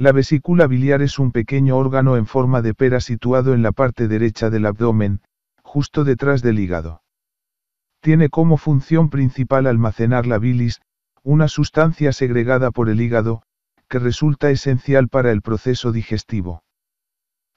La vesícula biliar es un pequeño órgano en forma de pera situado en la parte derecha del abdomen, justo detrás del hígado. Tiene como función principal almacenar la bilis, una sustancia segregada por el hígado, que resulta esencial para el proceso digestivo.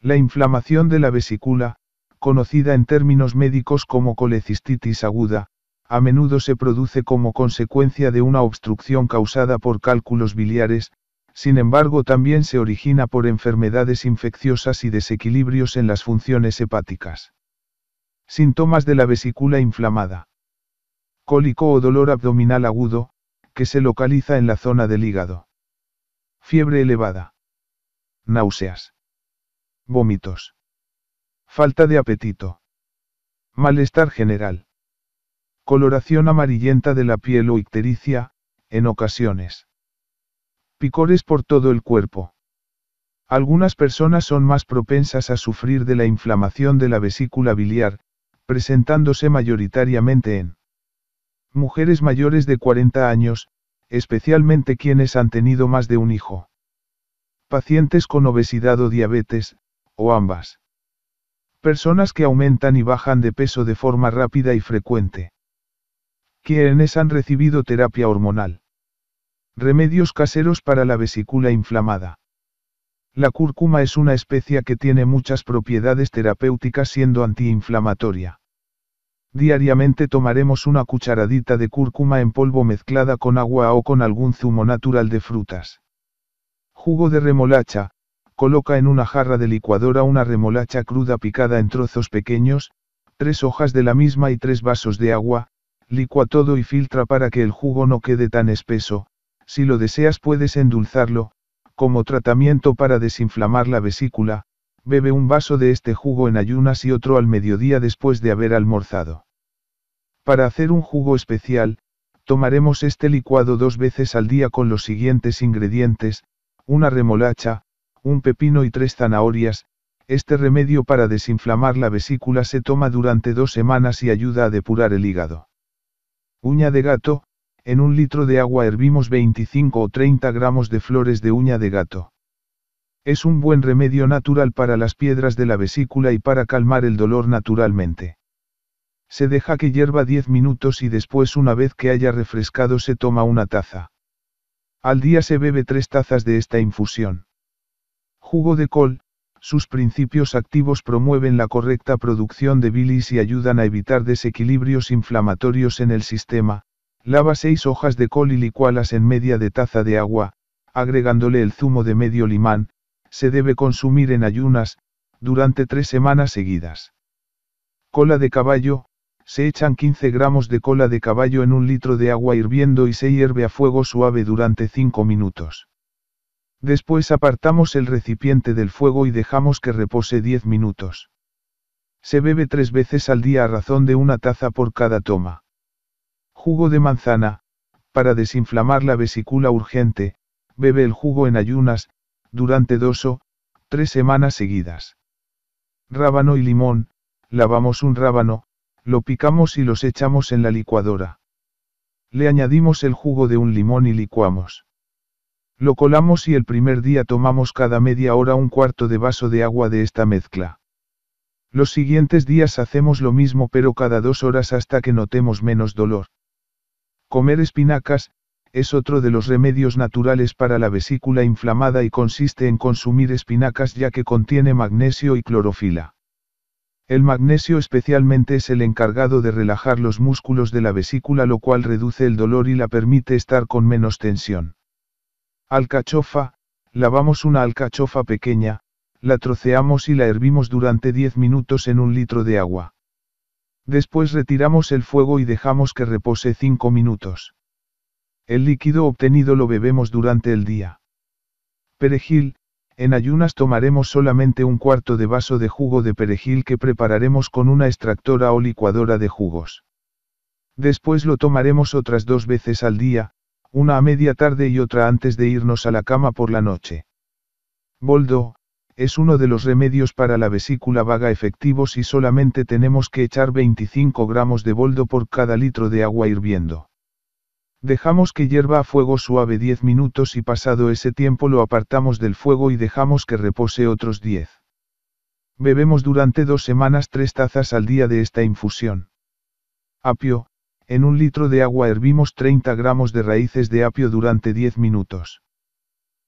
La inflamación de la vesícula, conocida en términos médicos como colecistitis aguda, a menudo se produce como consecuencia de una obstrucción causada por cálculos biliares, sin embargo, también se origina por enfermedades infecciosas y desequilibrios en las funciones hepáticas. Síntomas de la vesícula inflamada. Cólico o dolor abdominal agudo, que se localiza en la zona del hígado. Fiebre elevada. Náuseas. Vómitos. Falta de apetito. Malestar general. Coloración amarillenta de la piel o ictericia, en ocasiones. Picores por todo el cuerpo. Algunas personas son más propensas a sufrir de la inflamación de la vesícula biliar, presentándose mayoritariamente en mujeres mayores de 40 años, especialmente quienes han tenido más de un hijo. Pacientes con obesidad o diabetes, o ambas. Personas que aumentan y bajan de peso de forma rápida y frecuente. Quienes han recibido terapia hormonal. Remedios caseros para la vesícula inflamada. La cúrcuma es una especia que tiene muchas propiedades terapéuticas siendo antiinflamatoria. Diariamente tomaremos una cucharadita de cúrcuma en polvo mezclada con agua o con algún zumo natural de frutas. Jugo de remolacha, coloca en una jarra de licuadora una remolacha cruda picada en trozos pequeños, tres hojas de la misma y tres vasos de agua, licua todo y filtra para que el jugo no quede tan espeso, si lo deseas puedes endulzarlo, como tratamiento para desinflamar la vesícula, bebe un vaso de este jugo en ayunas y otro al mediodía después de haber almorzado. Para hacer un jugo especial, tomaremos este licuado dos veces al día con los siguientes ingredientes, una remolacha, un pepino y tres zanahorias, este remedio para desinflamar la vesícula se toma durante dos semanas y ayuda a depurar el hígado. Uña de gato, en un litro de agua hervimos 25 o 30 gramos de flores de uña de gato. Es un buen remedio natural para las piedras de la vesícula y para calmar el dolor naturalmente. Se deja que hierva 10 minutos y después una vez que haya refrescado se toma una taza. Al día se bebe 3 tazas de esta infusión. Jugo de col, sus principios activos promueven la correcta producción de bilis y ayudan a evitar desequilibrios inflamatorios en el sistema, Lava seis hojas de col y licualas en media de taza de agua, agregándole el zumo de medio limán, se debe consumir en ayunas, durante tres semanas seguidas. Cola de caballo, se echan 15 gramos de cola de caballo en un litro de agua hirviendo y se hierve a fuego suave durante 5 minutos. Después apartamos el recipiente del fuego y dejamos que repose 10 minutos. Se bebe tres veces al día a razón de una taza por cada toma. Jugo de manzana, para desinflamar la vesícula urgente, bebe el jugo en ayunas, durante dos o tres semanas seguidas. Rábano y limón, lavamos un rábano, lo picamos y los echamos en la licuadora. Le añadimos el jugo de un limón y licuamos. Lo colamos y el primer día tomamos cada media hora un cuarto de vaso de agua de esta mezcla. Los siguientes días hacemos lo mismo pero cada dos horas hasta que notemos menos dolor. Comer espinacas, es otro de los remedios naturales para la vesícula inflamada y consiste en consumir espinacas ya que contiene magnesio y clorofila. El magnesio especialmente es el encargado de relajar los músculos de la vesícula lo cual reduce el dolor y la permite estar con menos tensión. Alcachofa, lavamos una alcachofa pequeña, la troceamos y la hervimos durante 10 minutos en un litro de agua. Después retiramos el fuego y dejamos que repose 5 minutos. El líquido obtenido lo bebemos durante el día. Perejil, en ayunas tomaremos solamente un cuarto de vaso de jugo de perejil que prepararemos con una extractora o licuadora de jugos. Después lo tomaremos otras dos veces al día, una a media tarde y otra antes de irnos a la cama por la noche. Boldo, es uno de los remedios para la vesícula vaga efectivos y solamente tenemos que echar 25 gramos de boldo por cada litro de agua hirviendo. Dejamos que hierva a fuego suave 10 minutos y pasado ese tiempo lo apartamos del fuego y dejamos que repose otros 10. Bebemos durante dos semanas tres tazas al día de esta infusión. Apio, en un litro de agua hervimos 30 gramos de raíces de apio durante 10 minutos.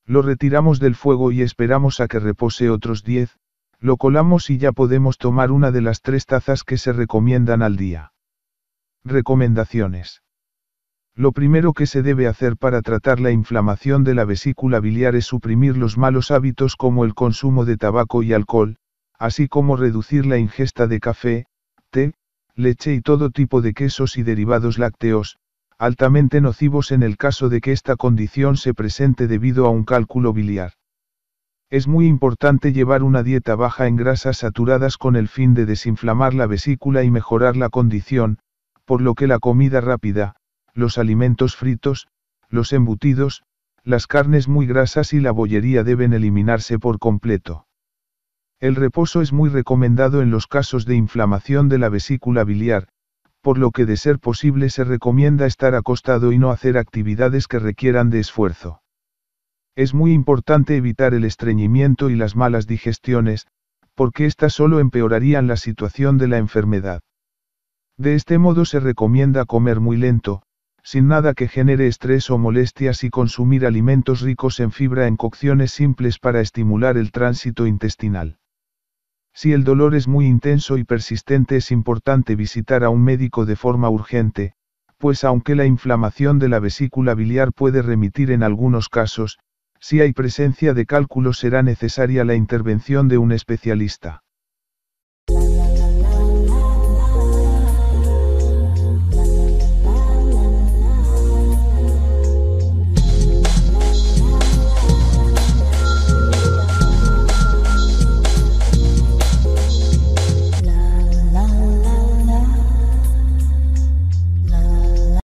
Lo retiramos del fuego y esperamos a que repose otros 10, lo colamos y ya podemos tomar una de las tres tazas que se recomiendan al día. Recomendaciones. Lo primero que se debe hacer para tratar la inflamación de la vesícula biliar es suprimir los malos hábitos como el consumo de tabaco y alcohol, así como reducir la ingesta de café, té, leche y todo tipo de quesos y derivados lácteos, altamente nocivos en el caso de que esta condición se presente debido a un cálculo biliar. Es muy importante llevar una dieta baja en grasas saturadas con el fin de desinflamar la vesícula y mejorar la condición, por lo que la comida rápida, los alimentos fritos, los embutidos, las carnes muy grasas y la bollería deben eliminarse por completo. El reposo es muy recomendado en los casos de inflamación de la vesícula biliar, por lo que de ser posible se recomienda estar acostado y no hacer actividades que requieran de esfuerzo. Es muy importante evitar el estreñimiento y las malas digestiones, porque éstas solo empeorarían la situación de la enfermedad. De este modo se recomienda comer muy lento, sin nada que genere estrés o molestias y consumir alimentos ricos en fibra en cocciones simples para estimular el tránsito intestinal. Si el dolor es muy intenso y persistente es importante visitar a un médico de forma urgente, pues aunque la inflamación de la vesícula biliar puede remitir en algunos casos, si hay presencia de cálculos será necesaria la intervención de un especialista.